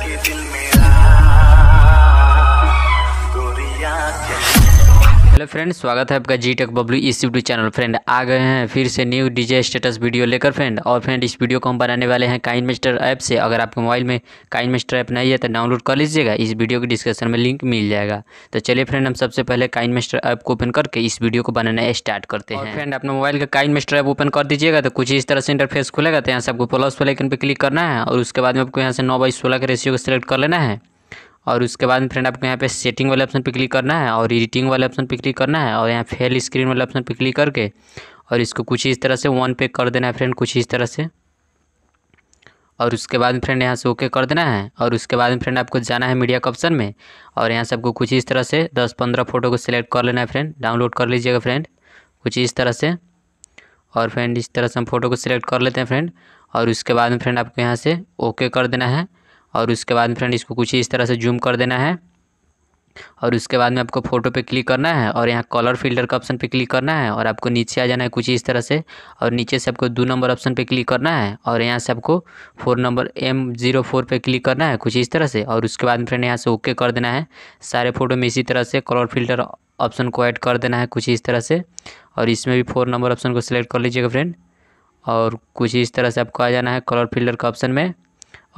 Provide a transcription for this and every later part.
के दिल में हेलो फ्रेंड स्वागत है आपका जी टेक बब्लू इस यूट्यूब चैनल फ्रेंड आ गए हैं फिर से न्यू डीजे स्टेटस वीडियो लेकर फ्रेंड और फ्रेंड इस वीडियो को हम बनाने वाले हैं काइन मिस्टर ऐप से अगर आपके मोबाइल में काइन मिस्टर ऐप नहीं है तो डाउनलोड कर लीजिएगा इस वीडियो के डिस्क्रिप्शन में लिंक मिल जाएगा तो चलिए फ्रेंड हम सबसे पहले काइन मिस्टर ऐप को ओपन करके इस वीडियो को बनाना स्टार्ट करते हैं फ्रेंड अपने मोबाइल का काइन मिस्टर ऐप ओपन कर दीजिएगा तो कुछ इस तरह से इंटरफेस खुलेगा तो यहाँ से आपको प्लस वाले पर क्लिक करना है और उसके बाद में आपको यहाँ से नौ बाई सोलह के रेशियो को सिलेक्ट कर लेना है और उसके बाद में फ्रेंड आपको यहाँ पे सेटिंग वाले ऑप्शन पे क्लिक करना है और एडिटिंग वाले ऑप्शन पे क्लिक करना है और यहाँ फेल स्क्रीन वाले ऑप्शन पे क्लिक करके और इसको कुछ इस तरह से वन पे कर देना है फ्रेंड कुछ इस तरह से और उसके बाद फ्रेंड यहाँ से ओके कर देना है और उसके बाद फ्रेंड आपको जाना है मीडिया के ऑप्शन में और यहाँ से आपको कुछ इस तरह से दस पंद्रह फोटो को सिलेक्ट कर लेना है फ्रेंड डाउनलोड कर लीजिएगा फ्रेंड कुछ इस तरह से और फ्रेंड इस तरह से हम फोटो को सिलेक्ट कर लेते हैं फ्रेंड और उसके बाद फ्रेंड आपको यहाँ से ओके कर देना है और उसके बाद फ्रेंड इसको कुछ इस तरह से जूम कर देना है और उसके बाद में आपको फ़ोटो पे क्लिक करना है और यहाँ कलर फिल्टर का ऑप्शन पे क्लिक करना है और आपको नीचे आ जाना है कुछ इस तरह से और नीचे से आपको दो नंबर ऑप्शन पे क्लिक करना है और यहाँ से आपको four number M zero four पर क्लिक करना है कुछ इस तरह से और उसके बाद फ्रेंड यहाँ से ओके कर देना है सारे फ़ोटो में इसी तरह से कलर फिल्टर ऑप्शन को ऐड कर देना है कुछ इस तरह से और इसमें भी फोर नंबर ऑप्शन को सिलेक्ट कर लीजिएगा फ्रेंड और कुछ इस तरह से आपको आ जाना है कलर फिल्टर का ऑप्शन में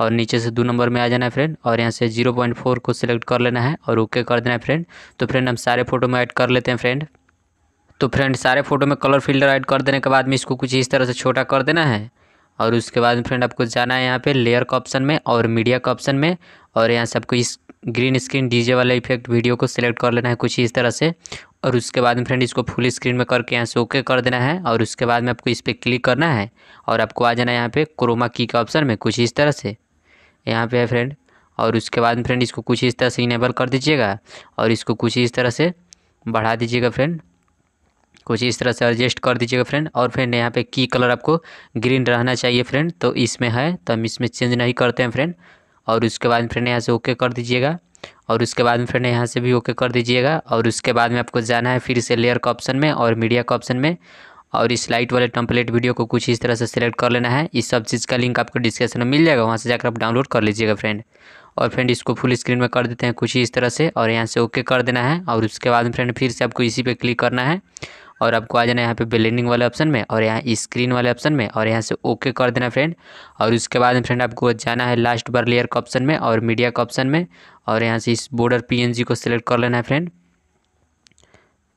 और नीचे से दो नंबर में आ जाना है फ्रेंड और यहाँ से जीरो पॉइंट फोर को सिलेक्ट कर लेना है और ओके कर देना है फ्रेंड तो फ्रेंड हम सारे फोटो में ऐड कर लेते हैं फ्रेंड तो फ्रेंड सारे फोटो में कलर फिल्टर ऐड कर देने के बाद में इसको कुछ इस तरह से छोटा कर देना है और उसके बाद फ्रेंड आपको जाना है यहाँ पे लेयर का ऑप्शन में और मीडिया का ऑप्शन में और यहाँ से आपको इस ग्रीन स्क्रीन डीजे वाला इफेक्ट वीडियो को सिलेक्ट कर लेना है कुछ इस तरह से और उसके बाद में फ्रेंड इसको फुल स्क्रीन में करके यहाँ से ओके कर देना है और उसके बाद में आपको इस पर क्लिक करना है और आपको आ जाना है यहाँ पर क्रोमा की का ऑप्शन में कुछ इस तरह से यहाँ पे है फ्रेंड और उसके बाद में फ्रेंड इसको कुछ इस तरह से इनेबल कर दीजिएगा और इसको कुछ इस तरह से बढ़ा दीजिएगा फ्रेंड कुछ इस तरह से एडजस्ट कर दीजिएगा फ्रेंड और फ्रेंड यहाँ पे की कलर आपको ग्रीन रहना चाहिए फ्रेंड तो इसमें है तो हम इसमें चेंज नहीं करते हैं फ्रेंड और उसके बाद फ्रेंड यहाँ से ओके कर दीजिएगा और उसके बाद में फ्रेंड यहाँ से भी ओके कर दीजिएगा और उसके बाद में आपको जाना है फिर से लेयर का ऑप्शन में और मीडिया का ऑप्शन में और इस लाइट वाले टम्पलेट वीडियो को कुछ इस तरह से सेलेक्ट कर लेना है इस सब चीज़ का लिंक आपको डिस्क्रिप्शन में मिल जाएगा वहाँ से जाकर आप डाउनलोड कर लीजिएगा फ्रेंड और फ्रेंड इसको फुल स्क्रीन में कर देते हैं कुछ ही इस तरह से और यहाँ से ओके कर देना है और उसके बाद में फ्रेंड फिर से आपको इसी पे क्लिक करना है और आपको आ जाना है यहाँ पे ब्लेंडिंग वाले ऑप्शन में और यहाँ स्क्रीन वाले ऑप्शन में और यहाँ से ओके कर देना फ्रेंड और उसके बाद फ्रेंड आपको जाना है लास्ट बार लेयर का ऑप्शन में और मीडिया का ऑप्शन में और यहाँ से इस बॉर्डर पी को सिलेक्ट कर लेना है फ्रेंड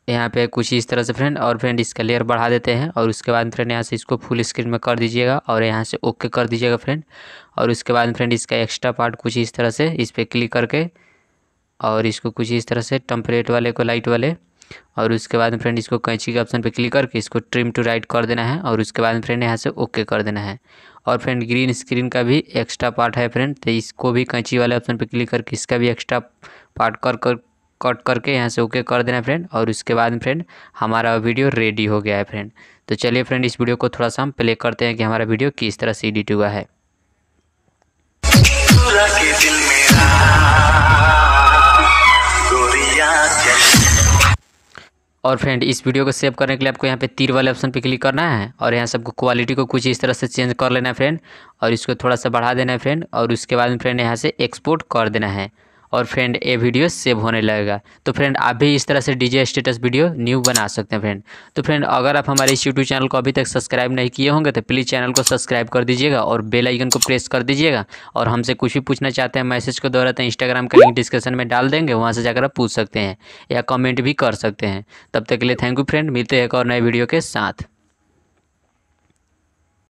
यहाँ पे कुछ इस तरह से फ्रेंड और फ्रेंड इसका लेयर बढ़ा देते हैं और उसके बाद फ्रेंड यहाँ से इसको फुल स्क्रीन में कर दीजिएगा और यहाँ से ओके कर दीजिएगा फ्रेंड और उसके बाद फ्रेंड इसका एक्स्ट्रा पार्ट कुछ इस तरह से इस पर क्लिक करके और इसको कुछ इस तरह से टम्पलेट वाले को लाइट वाले और उसके बाद में फ्रेंड इसको कैंची के ऑप्शन पर क्लिक करके इसको ट्रिम टू राइट कर देना है और उसके बाद में फ्रेंड यहाँ से ओके कर देना है और फ्रेंड ग्रीन स्क्रीन का भी एक्स्ट्रा पार्ट है फ्रेंड तो इसको भी कैंची वाले ऑप्शन पर क्लिक करके इसका भी एक्स्ट्रा पार्ट कर कर कट करके यहाँ से ओके कर देना फ्रेंड और उसके बाद में फ्रेंड हमारा वीडियो रेडी हो गया है फ्रेंड तो चलिए फ्रेंड इस वीडियो को थोड़ा सा हम प्ले करते हैं कि हमारा वीडियो किस तरह से एडिट हुआ है और फ्रेंड इस वीडियो को सेव करने के लिए आपको यहाँ पे तीर वाले ऑप्शन पे क्लिक करना है और यहाँ सबको क्वालिटी को कुछ इस तरह से चेंज कर लेना है फ्रेंड और इसको थोड़ा सा बढ़ा देना है फ्रेंड और उसके बाद फ्रेंड यहाँ से एक्सपोर्ट कर देना है और फ्रेंड ये वीडियो सेव होने लगेगा तो फ्रेंड आप भी इस तरह से डीजे स्टेटस वीडियो न्यू बना सकते हैं फ्रेंड तो फ्रेंड अगर आप हमारे इस यूट्यूब चैनल को अभी तक सब्सक्राइब नहीं किए होंगे तो प्लीज़ चैनल को सब्सक्राइब कर दीजिएगा और बेल आइकन को प्रेस कर दीजिएगा और हमसे कुछ भी पूछना चाहते हैं मैसेज के द्वारा तो इंस्टाग्राम का लिंक डिस्क्रिप्शन में डाल देंगे वहाँ से जाकर आप पूछ सकते हैं या कमेंट भी कर सकते हैं तब तक के लिए थैंक यू फ्रेंड मिलते हैं एक और नए वीडियो के साथ